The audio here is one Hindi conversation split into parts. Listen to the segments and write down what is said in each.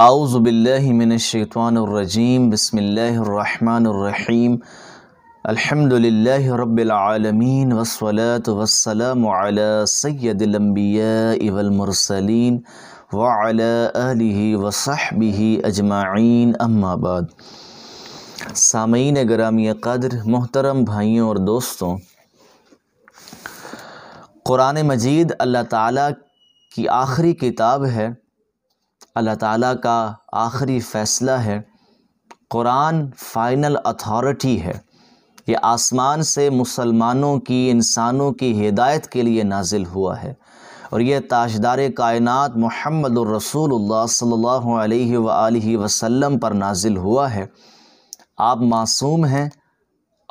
आउज़बिल्लिमिनशैतवानरजीम बसमीम अल्हम्दुलिल्लाहि रब्बिल आलमीन वस्सलात वस्सलाम अला सय्यदिल अंबिया वल मुरसलीन व अला व अजमाइन अम्मा बाद सामीन ग्रामी कद्र मोहतरम भाइयों और दोस्तों क़ुरान मजीद अल्लाह ताला की आखिरी किताब है अल्लाह ताला का आखिरी फ़ैसला है कुरान फ़ाइनल अथॉरिटी है ये आसमान से मुसलमानों की इंसानों की हिदायत के लिए नाजिल हुआ है और यह ताजदार कायनत मोहम्मद रसूलुल्लाह सल्लल्लाहु अलैहि वसल्लम पर नाजिल हुआ है आप मासूम हैं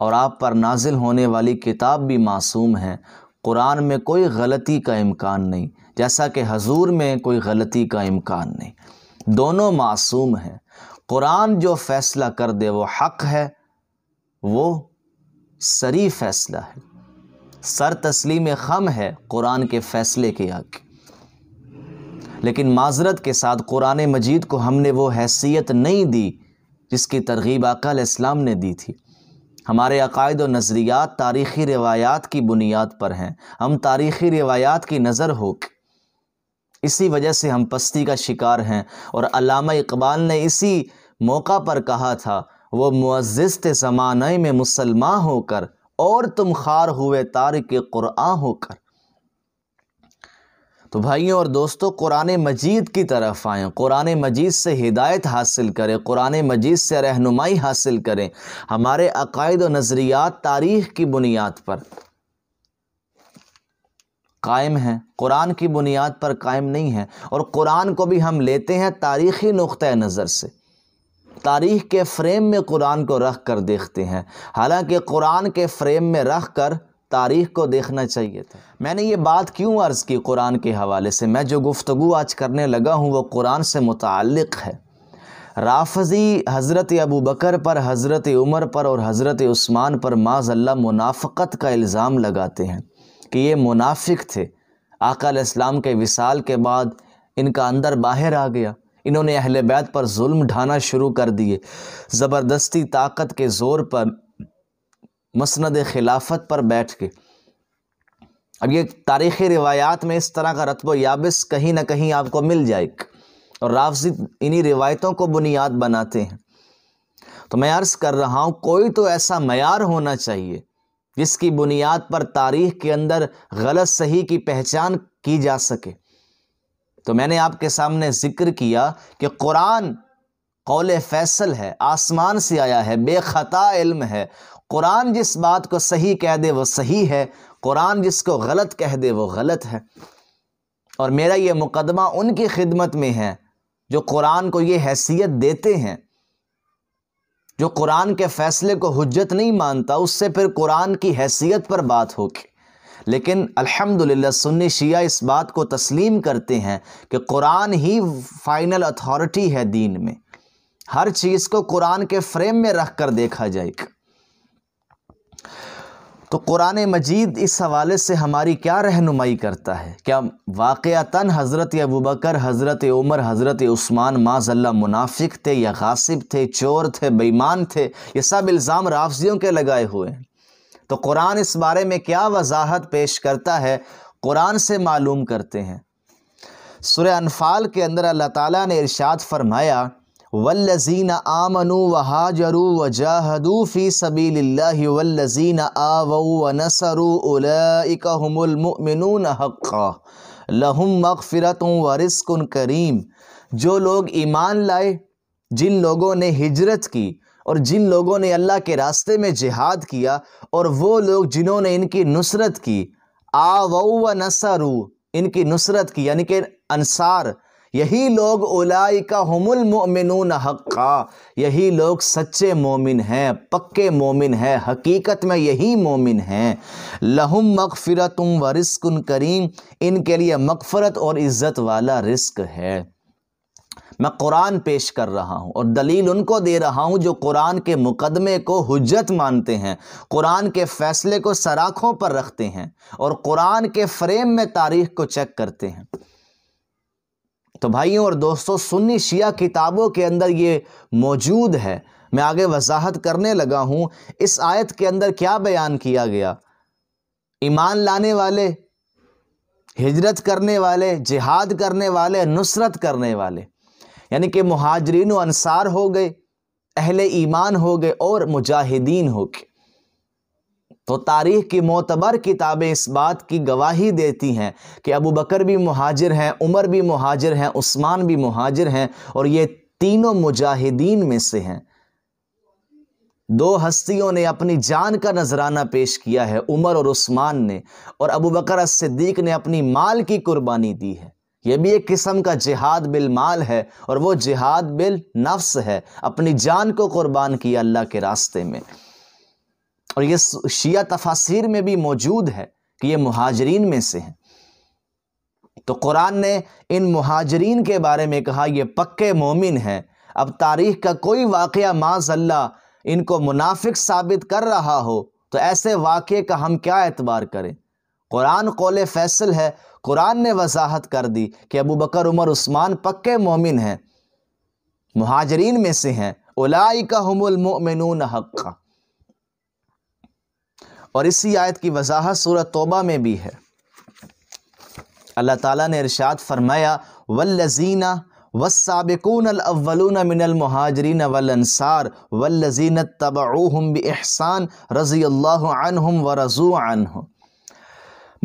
और आप पर नाजिल होने वाली किताब भी मासूम है कुरान में कोई गलती का इम्कान नहीं जैसा कि हजूर में कोई गलती का इम्कान नहीं दोनों मासूम हैं कुरान जो फ़ैसला कर दे वो हक है वो सरी फ़ैसला है सर तस्लीम खम है कुरान के फ़ैसले के आगे लेकिन माजरत के साथ कुरान मजीद को हमने वो हैसियत नहीं दी जिसकी तरगीब आका इस्लाम ने दी थी हमारे अकायद और नज़रियात तारीख़ी रवायात की बुनियाद पर हैं हम तारीख़ी रवायात की नज़र हो इसी वजह से हम पस्ती का शिकार हैं और इकबाल ने इसी मौका पर कहा था वो मुआज़ ज़माने में मुसलमान होकर और तुम खार हुए तार के होकर तो भाइयों और दोस्तों कुरान मजीद की तरफ आएँ कुरान मजीद से हिदायत हासिल करें कुरान मजीद से रहनुमाई हासिल करें हमारे अकायद और नज़रियात तारीख़ की बुनियाद पर कायम हैं कुरान की बुनियाद पर कायम नहीं है और कुरान को भी हम लेते हैं तारीख़ी नुक़ नज़र से तारीख़ के फ़्रेम में कुरान को रख कर देखते हैं हालांकि कुरान के फ़्रेम में रख कर तारीख़ को देखना चाहिए था मैंने ये बात क्यों अर्ज़ की कुरान के हवाले से मैं जो गुफ्तु आज करने लगा हूँ वह कुरान से मुतक़ है राफजी हज़रत अबू बकर पर हज़रत उमर पर और हज़रत उस्मान पर माजल्ला मुनाफ़त का इल्ज़ाम लगाते हैं कि ये मुनाफिक थे आकल इस्लाम के विसाल के बाद इनका अंदर बाहर आ गया इन्होंने अहल बैत पर जुल्म ढाना शुरू कर दिए ज़बरदस्ती ताकत के ज़ोर पर मसंद खिलाफत पर बैठ के अब ये तारीख़ी रिवायात में इस तरह का रतब याबिस कहीं ना कहीं आपको मिल जाए और राफजी इन्हीं रिवायतों को बुनियाद बनाते हैं तो मैं अर्ज़ कर रहा हूँ कोई तो ऐसा मैार होना चाहिए जिसकी बुनियाद पर तारीख के अंदर गलत सही की पहचान की जा सके तो मैंने आपके सामने ज़िक्र किया कि कुरान कौल फैसल है आसमान से आया है बेखता इल्म है कुरान जिस बात को सही कह दे वो सही है कुरान जिसको गलत कह दे वो गलत है और मेरा ये मुकदमा उनकी खिदमत में है जो कुरान को ये हैसियत देते हैं जो कुरान के फ़ैसले को हजत नहीं मानता उससे फिर कुरान की हैसियत पर बात होगी लेकिन अल्हम्दुलिल्लाह सुन्नी शिया इस बात को तस्लीम करते हैं कि कुरान ही फाइनल अथॉरिटी है दीन में हर चीज़ को कुरान के फ्रेम में रख कर देखा जाएगा तो कुरान मजीद इस हवाले से हमारी क्या रहनुमाई करता है क्या वाक़ता हज़रत अबूबकर हज़रत उमर हज़रत उस्मान माजल्ला मुनाफिक थे या गासिब थे चोर थे बेईमान थे ये सब इल्ज़ाम राफजियों के लगाए हुए हैं तो कुरान इस बारे में क्या वजाहत पेश करता है कुरान से मालूम करते हैं सुरानफ़ाल के अंदर अल्लाह ताली ने इर्शाद फरमाया वल्लजीन आमनु व हाजरु व जाहदू फ़ी सबील वल्लजीन आवऊ व नसरु उलामिन हक़ा लहम मगफ़िरत व रिस्कुन करीम जो लोग ईमान लाए जिन लोगों ने हिजरत की और जिन लोगों ने अल्लाह के रास्ते में जिहाद किया और वो लोग जिन्होंने इनकी नुसरत की आवऊ व नसरू इनकी नुसरत की यानी कि अनसार यही लोग उलाई का हमुल मोमिन हक़ा यही लोग सच्चे मोमिन हैं पक्के मोमिन हैं हकीकत में यही मोमिन हैं लहुम मगफ़रत व उन करीम इनके लिए मकफरत और इज़्ज़त वाला रिस्क है मैं कुरान पेश कर रहा हूँ और दलील उनको दे रहा हूँ जो कुरान के मुकदमे को हजत मानते हैं कुरान के फ़ैसले को सराखों पर रखते हैं और कुरान के फ्रेम में तारीख को चेक करते हैं तो भाइयों और दोस्तों सुन्नी शिया किताबों के अंदर ये मौजूद है मैं आगे वजाहत करने लगा हूँ इस आयत के अंदर क्या बयान किया गया ईमान लाने वाले हिजरत करने वाले जिहाद करने वाले नुसरत करने वाले यानी कि महाजरीन अनसार हो गए अहले ईमान हो गए और मुजाहिदीन हो गए तो तारीख़ की मोतबर किताबें इस बात की गवाही देती हैं कि अबू बकर भी महाजिर हैं उमर भी महाजिर हैं उस्मान भी महाजिर हैं और ये तीनों मुजाहिदीन में से हैं दो हस्तियों ने अपनी जान का नजराना पेश किया है उमर और उस्मान ने और अबू बकर सिद्दीक ने अपनी माल की कुर्बानी दी है यह भी एक किस्म का जिहाद बिल माल है और वो जिहाद बिल नफ्स है अपनी जान को कुर्बान किया अल्लाह के रास्ते में और ये शिया तफासिर में भी मौजूद है कि ये महाजरीन में से हैं तो कुरान ने इन महाजरीन के बारे में कहा ये पक्के मोमिन हैं अब तारीख का कोई वाक़ माजल्ला इनको मुनाफिक साबित कर रहा हो तो ऐसे वाक़े का हम क्या एतबार करें कुरान कौल फैसल है कुरान ने वजाहत कर दी कि अबू बकर उमर उस्मान पक्के मोमिन हैं महाजरीन में से हैं उलाई का हमल मोमिन हक़ और इसी आयत की वजाहत सूरत तोबा में भी है अल्लाह ताला ने इरशाद फरमाया वल्लजीना वसाबिकून अव्वलून मिनल महाजरीन वलसार वल्लजीन तबाऊम बी एहसान रज़ी अल्लाम व रज़ू अनहम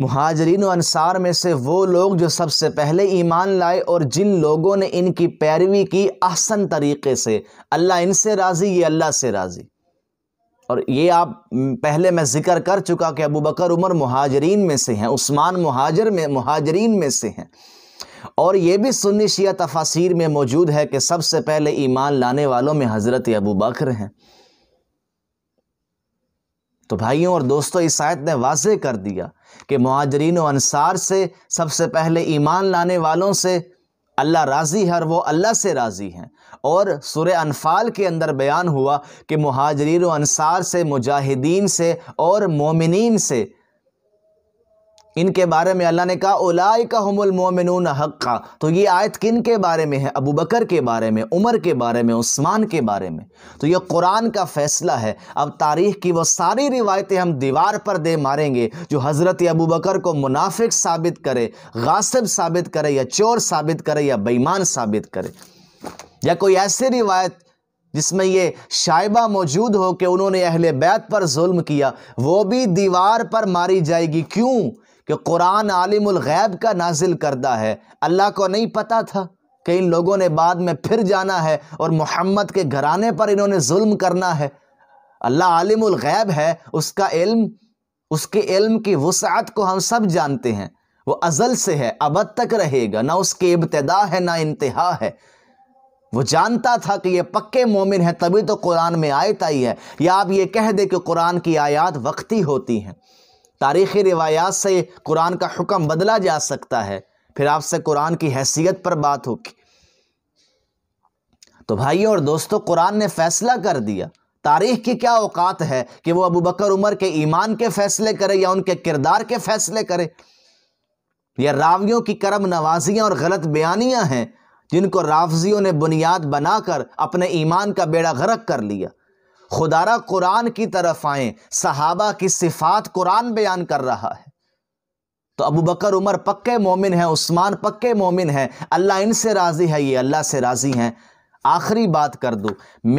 महाजरीन अनसार में से वो लोग जो सबसे पहले ईमान लाए और जिन लोगों ने इनकी पैरवी की आसन तरीके से अल्लाह इनसे राज़ी ये अल्लाह से राज़ी और ये आप पहले मैं ज़िक्र कर चुका कि अबू बकर उमर महाजरीन में से हैं उस्मान महाजर में महाजरीन में से हैं और ये भी सुन्नी शिया तफासिर में मौजूद है कि सबसे पहले ईमान लाने वालों में हज़रत अबू बकर हैं तो भाइयों और दोस्तों इस आयत ने वाजे कर दिया कि महाजरीन अनसार से सबसे पहले ईमान लाने वालों से अल्लाह राज़ी है और वो अल्लाह से राज़ी हैं और सुर अनफाल के अंदर बयान हुआ कि महाजरीन अनसार से मुजाहिदीन से और मोमिन से इनके बारे में अल्लाह ने कहा ओलाई का हमल तो ये आयत किन के बारे में है अबू बकर के बारे में उमर के बारे में उस्मान के बारे में तो ये कुरान का फ़ैसला है अब तारीख़ की वो सारी रिवायतें हम दीवार पर दे मारेंगे जो हज़रत अबू बकर को मुनाफिक साबित करे गासिब साबित करे या चोर साबित करे या बेईमान साबित करे या कोई ऐसी रिवायत जिसमें ये शाइबा मौजूद हो कि उन्होंने अहल बैत पर जुल्म किया वो भी दीवार पर मारी जाएगी क्यों कि कुरान आलिमगैब का नाजिल करदा है अल्लाह को नहीं पता था कि इन लोगों ने बाद में फिर जाना है और मोहम्मद के घराने पर इन्होंने जुल्म करना है अल्लाह आलिमगैब है उसका इल्म उसके इल्म की वसात को हम सब जानते हैं वो अजल से है अबद तक रहेगा ना उसकी इब्तदा है ना इंतहा है वो जानता था कि ये पक्के मोमिन हैं तभी तो कुरान में आयत आई है या आप ये कह दे कि कुरान की आयात वक्ती होती हैं तारीख़ी रिवायात से कुरान का हुक्म बदला जा सकता है फिर आपसे कुरान की हैसियत पर बात होगी तो भाइयों और दोस्तों कुरान ने फैसला कर दिया तारीख की क्या औकात है कि वो अबू बकर उमर के ईमान के फैसले करे या उनके किरदार के फैसले करे या रावियों की करम नवाजियां और गलत बयानियां हैं जिनको राफजियों ने बुनियाद बनाकर अपने ईमान का बेड़ा गरक कर लिया खुदारा कुरान की तरफ आए सहाबा की सिफात कुरान बयान कर रहा है तो अबू बकर उमर पक्के मोमिन हैं उस्मान पक्के मोमिन हैं अल्लाह इनसे राज़ी है ये अल्लाह से राज़ी हैं आखिरी बात कर दो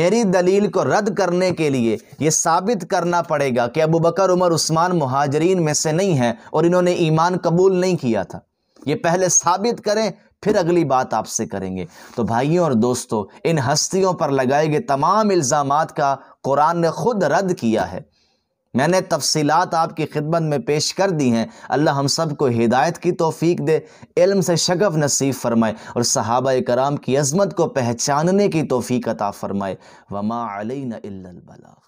मेरी दलील को रद्द करने के लिए यह साबित करना पड़ेगा कि अबू बकर उमर उस्मान महाजरीन में से नहीं है और इन्होंने ईमान कबूल नहीं किया था ये पहले साबित करें फिर अगली बात आपसे करेंगे तो भाइयों और दोस्तों इन हस्तियों पर लगाए गए तमाम इल्ज़ाम का कुरान ने खुद रद्द किया है मैंने तफसीलात आपकी खिदमत में पेश कर दी हैं अल्लाह हम सब को हिदायत की तोफ़ीक दे इल्म से शगफ नसीब फ़रमाए और सहाबा कराम की अजमत को पहचानने की तोफ़ी अता फ़रमाए वमा अलैना